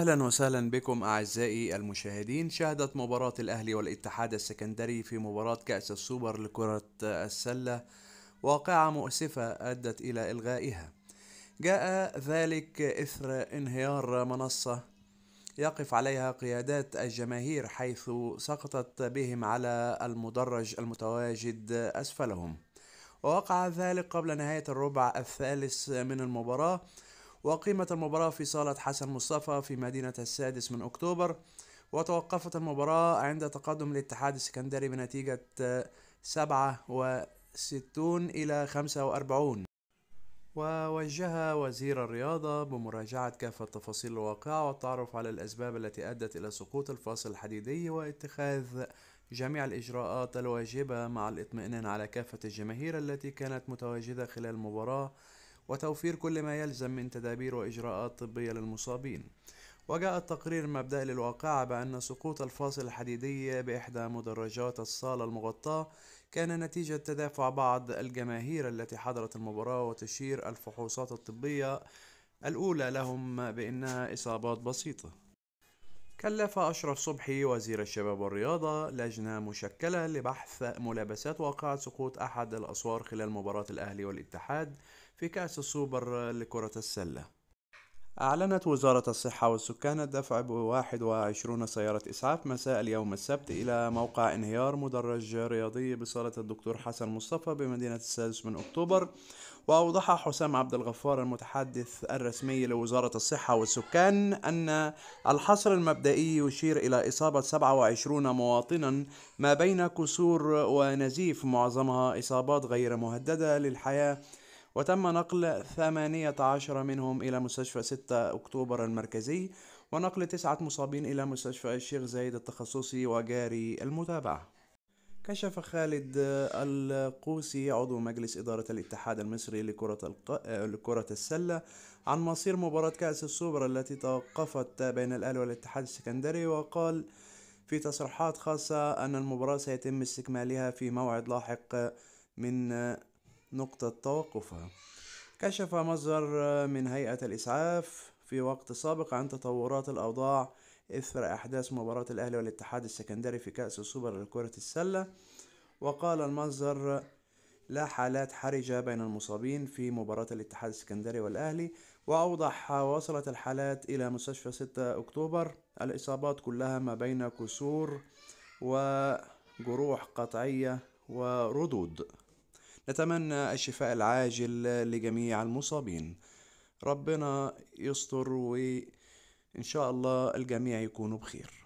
اهلا وسهلا بكم اعزائي المشاهدين شهدت مباراة الاهلي والاتحاد السكندري في مباراة كأس السوبر لكرة السلة واقعة مؤسفة ادت الى الغائها جاء ذلك اثر انهيار منصة يقف عليها قيادات الجماهير حيث سقطت بهم على المدرج المتواجد اسفلهم ووقع ذلك قبل نهاية الربع الثالث من المباراة وأقيمت المباراة في صالة حسن مصطفى في مدينة السادس من أكتوبر وتوقفت المباراة عند تقدم الاتحاد السكندري بنتيجة سبعة وستون إلى خمسة وأربعون ووجه وزير الرياضة بمراجعة كافة تفاصيل الواقعة والتعرف على الأسباب التي أدت إلى سقوط الفاصل الحديدي واتخاذ جميع الإجراءات الواجبة مع الإطمئنان على كافة الجماهير التي كانت متواجدة خلال المباراة وتوفير كل ما يلزم من تدابير وإجراءات طبية للمصابين وجاء التقرير مبدأ للواقعة بأن سقوط الفاصل الحديدي بإحدى مدرجات الصالة المغطاة كان نتيجة تدافع بعض الجماهير التي حضرت المباراة وتشير الفحوصات الطبية الأولى لهم بأنها إصابات بسيطة كلف أشرف صبحي وزير الشباب والرياضة لجنة مشكلة لبحث ملابسات واقعة سقوط أحد الأسوار خلال مباراة الأهلي والاتحاد في كأس السوبر لكرة السلة أعلنت وزارة الصحة والسكان الدفع بواحد وعشرون سيارة إسعاف مساء اليوم السبت إلى موقع انهيار مدرج رياضي بصالة الدكتور حسن مصطفى بمدينة السادس من أكتوبر وأوضح حسام عبد الغفار المتحدث الرسمي لوزارة الصحة والسكان أن الحصر المبدئي يشير إلى إصابة 27 مواطنا ما بين كسور ونزيف معظمها إصابات غير مهددة للحياة وتم نقل 18 منهم إلى مستشفى 6 أكتوبر المركزي ونقل تسعة مصابين إلى مستشفى الشيخ زايد التخصصي وجاري المتابعة كشف خالد القوسي عضو مجلس إدارة الاتحاد المصري لكرة, الق... لكرة السلة عن مصير مباراة كأس السوبر التي توقفت بين الأهلي والاتحاد السكندري وقال في تصريحات خاصة أن المباراة سيتم استكمالها في موعد لاحق من نقطة توقفها كشف مصدر من هيئة الإسعاف في وقت سابق عن تطورات الأوضاع إثر أحداث مباراة الأهلي والاتحاد السكندري في كأس السوبر لكرة السلة وقال المصدر لا حالات حرجة بين المصابين في مباراة الاتحاد السكندري والأهلي وأوضح وصلت الحالات إلى مستشفى 6 أكتوبر الإصابات كلها ما بين كسور وجروح قطعية وردود نتمنى الشفاء العاجل لجميع المصابين ربنا يستر وإن شاء الله الجميع يكونوا بخير